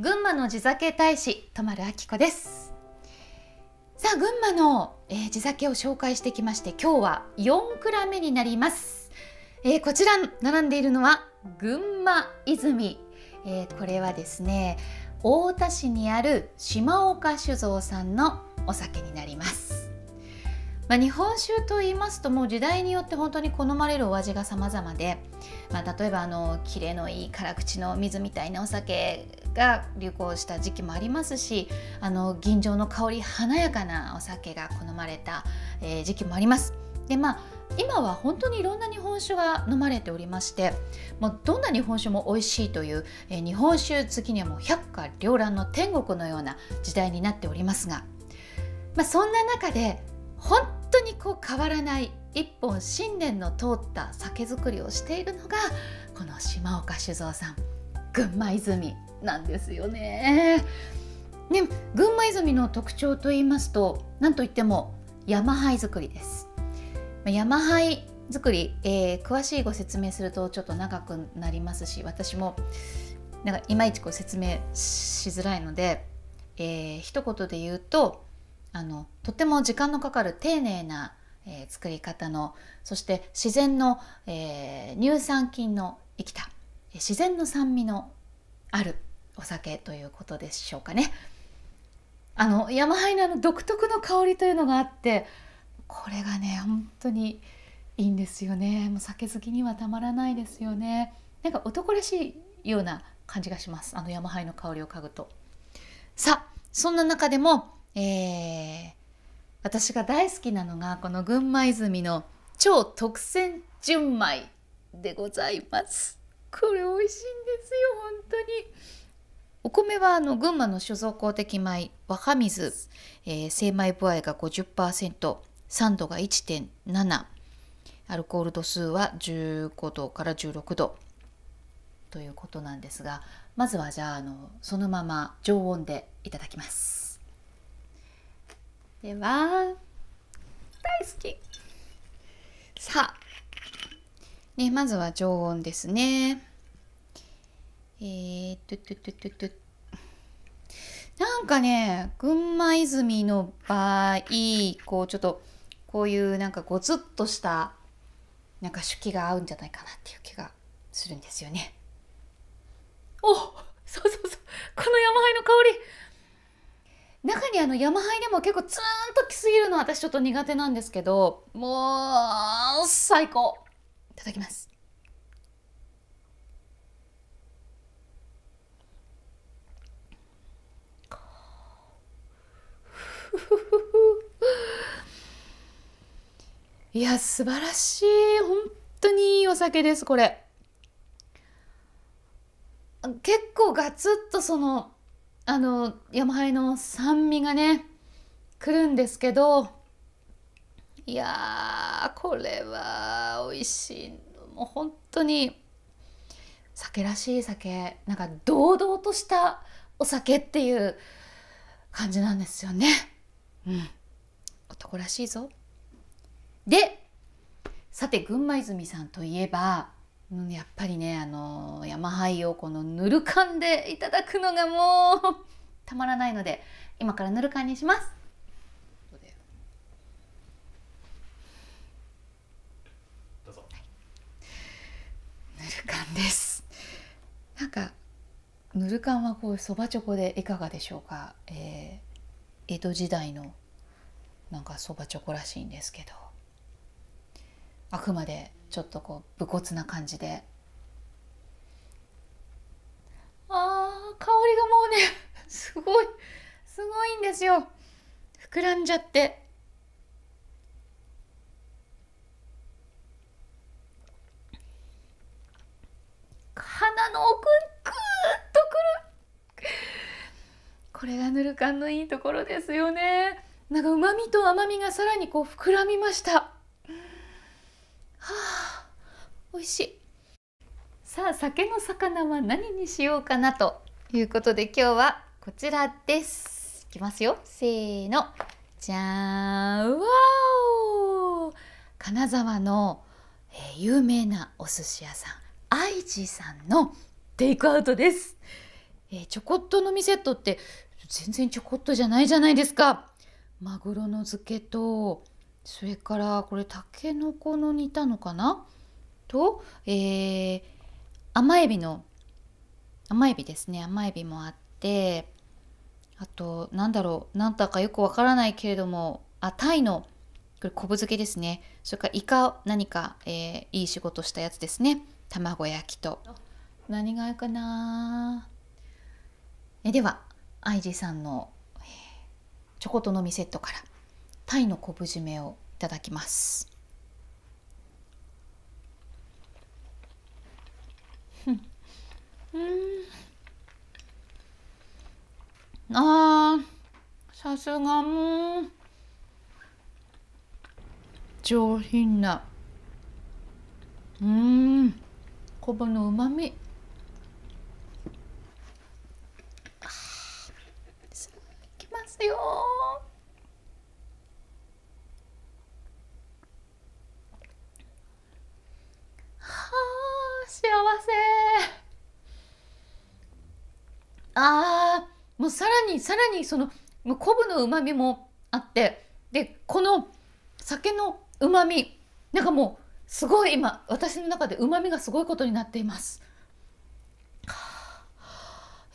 群馬の地酒大使とまるあきこですさあ群馬の、えー、地酒を紹介してきまして今日は四蔵目になります、えー、こちら並んでいるのは群馬泉、えー、これはですね太田市にある島岡酒造さんのお酒になりますまあ、日本酒と言いますともう時代によって本当に好まれるお味が様々で、まあ、例えばあのキレのいい辛口の水みたいなお酒が流行した時期もありますしあの吟醸の香り華やかなお酒が好まれた、えー、時期もあります。でまあ今は本当にいろんな日本酒が飲まれておりましてもうどんな日本酒も美味しいという、えー、日本酒好きにはもう百花繚乱の天国のような時代になっておりますが、まあ、そんな中で本当にこう変わらない一本信念の通った酒造りをしているのがこの島岡酒造さん群馬泉なんですよね。ね群馬泉の特徴といいますと何といっても山灰作りです。山灰作り、えー、詳しいご説明するとちょっと長くなりますし私もなんかいまいちこう説明しづらいので、えー、一言で言うとあのとても時間のかかる丁寧な、えー、作り方のそして自然の、えー、乳酸菌の生きた自然の酸味のあるお酒ということでしょうかね。あの山ハイナの独特の香りというのがあってこれがね本当にいいんですよねもう酒好きにはたまらないですよねなんか男らしいような感じがしますあの山ハイの香りを嗅ぐとさあそんな中でも、えー、私が大好きなのがこの群馬泉の超特選純米でございますこれ美味しいんですよ本当に。お米はあの群馬の所蔵公的米若水、えー、精米歩合が50%酸度が1.7アルコール度数は15度から16度ということなんですがまずはじゃああのそのまま常温でいただきますでは大好きさあ、ね、まずは常温ですねえー、っとっとっとなんかね群馬泉の場合こうちょっとこういうなんかごつっとしたなんか手記が合うんじゃないかなっていう気がするんですよね。おそうそうそうこの山灰の香り中にあの山灰でも結構ツーンときすぎるの私ちょっと苦手なんですけどもう最高いただきます。いや素晴らしい本当にいいお酒ですこれ結構ガツッとそのあの山ハの酸味がねくるんですけどいやこれは美味しいもう本当に酒らしい酒なんか堂々としたお酒っていう感じなんですよねうん男らしいぞでさて群馬泉さんといえばやっぱりねあの山灰をこのぬる缶でいただくのがもうたまらないので今からぬる缶にします。どうぞはい、ぬる缶ですなんかぬる缶はこうそばチョコでいかがでしょうか、えー、江戸時代のなんかそばチョコらしいんですけどあくまでちょっとこう武骨な感じであー香りがもうね すごいすごいんですよ膨らんじゃって鼻の奥グーっとくるこれがぬる感のいいところですよねなんかうまみと甘みがさらにこう膨らみました美味しいさあ酒の魚は何にしようかなということで今日はこちらですいきますよせーのじゃーんわお金沢の、えー、有名なお寿司屋さん愛知さんのテイクアウトです、えー、ちょこっとのみセットって全然ちょこっとじゃないじゃないですかマグロの漬けとそれからこれたけのこの煮たのかなと、えー、甘エビの甘エビですね甘エビもあってあとなんだろうなんだかよくわからないけれどもあタイのこれ昆布漬けですねそれからイカ何か、えー、いい仕事したやつですね卵焼きと何があるかなえではアイジさんの、えチョコとのみセットからタイの昆布締めをいただきます。うんあさすがもう上品なうん昆布のうまみもうさらにさらにそのもう昆布のうまみもあってでこの酒のうまみなんかもうすごい今私の中でうまみがすごいことになっています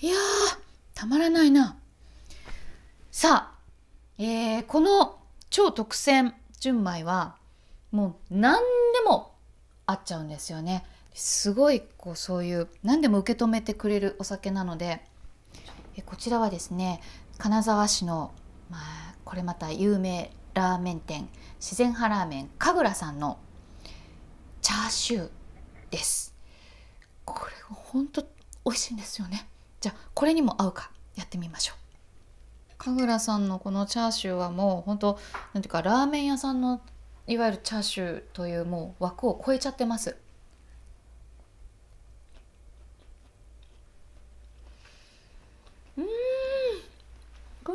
いやたまらないなさあ、えー、この超特選純米はもう何でも合っちゃうんですよねすごいこうそういう何でも受け止めてくれるお酒なのでこちらはですね金沢市の、まあ、これまた有名ラーメン店自然派ラーメン神楽さんのチャーシューですこれほんと美味しいんですよねじゃあこれにも合うかやってみましょう神楽さんのこのチャーシューはもう本当なんていうかラーメン屋さんのいわゆるチャーシューというもう枠を超えちゃってます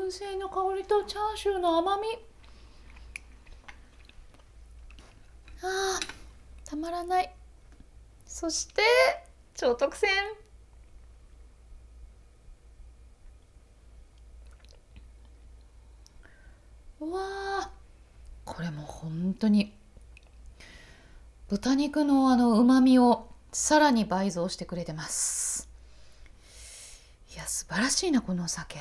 燻製の香りとチャーシューの甘みあたまらないそして超特選わあこれも本当に豚肉のあのうまみをさらに倍増してくれてますいや素晴らしいなこのお酒。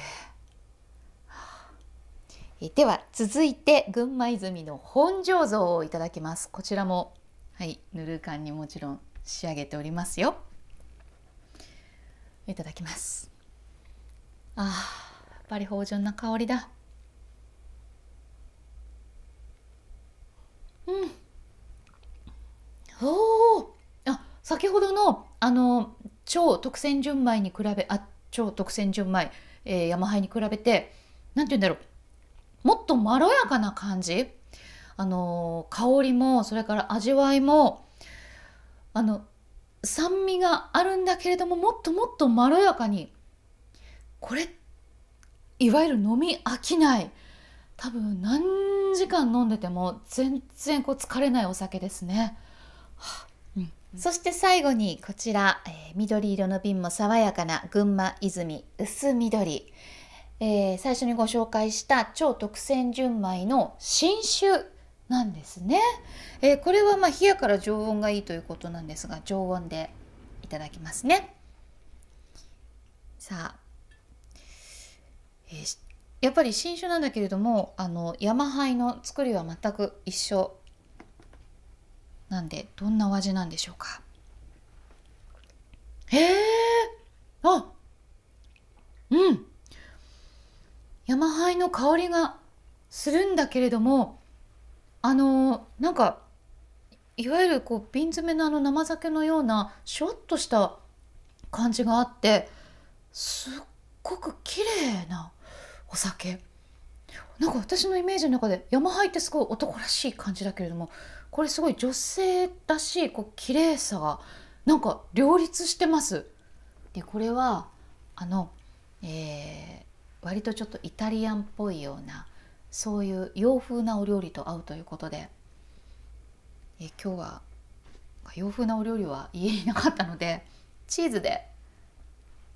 では続いて群馬泉の本醸造をいただきますこちらもはいぬる缶にもちろん仕上げておりますよいただきますあやっぱり芳醇な香りだうんおおあ先ほどのあの超特選純米に比べあ超特選純米、えー、山灰に比べてなんて言うんだろうっとまろやかな感じあの香りもそれから味わいもあの酸味があるんだけれどももっともっとまろやかにこれいわゆる飲み飽きない多分何時間飲んでても全然こう疲れないお酒ですね。そして最後にこちら、えー、緑色の瓶も爽やかな群馬泉薄緑。えー、最初にご紹介した超特選純米の新酒なんですね、えー、これはまあ冷やから常温がいいということなんですが常温でいただきますねさあ、えー、やっぱり新酒なんだけれどもあの山灰の作りは全く一緒なんでどんなお味なんでしょうかええあうん山灰の香りがするんだけれどもあのー、なんかいわゆるこう瓶詰めのあの生酒のようなシュワッとした感じがあってすっごく綺麗なお酒なんか私のイメージの中で山灰ってすごい男らしい感じだけれどもこれすごい女性らしいこう綺麗さがなんか両立してます。でこれはあの、え割とちょっとイタリアンっぽいようなそういう洋風なお料理と合うということでえ今日は洋風なお料理は家になかったのでチーズで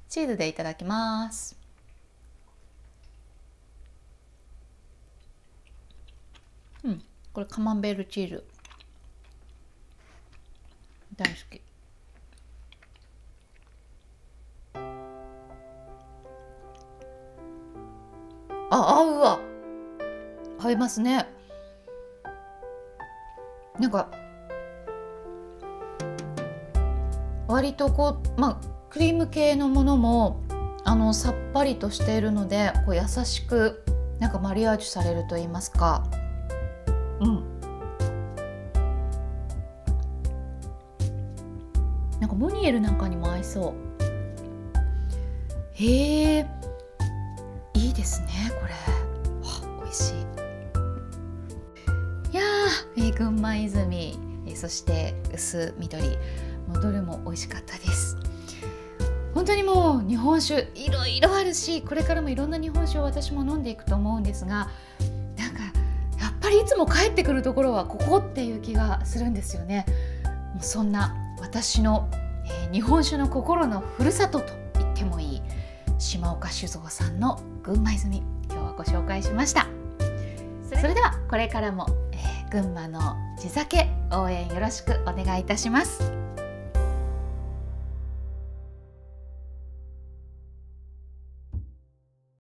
チーズでいただきます。うん、これカマンベールチーズ大好き買ますねなんか割とこうまあクリーム系のものもあのさっぱりとしているのでこう優しくなんかマリアージュされると言いますかうんなんかモニエルなんかにも合いそうへえいいですねこれ。群馬泉そして薄緑もうどれも美味しかったです本当にもう日本酒いろいろあるしこれからもいろんな日本酒を私も飲んでいくと思うんですがなんかやっぱりいつも帰ってくるところはここっていう気がするんですよねもうそんな私の、えー、日本酒の心のふるさとと言ってもいい島岡酒造さんの群馬泉今日はご紹介しましたそれではこれからも群馬の地酒応援よろしくお願いいたします。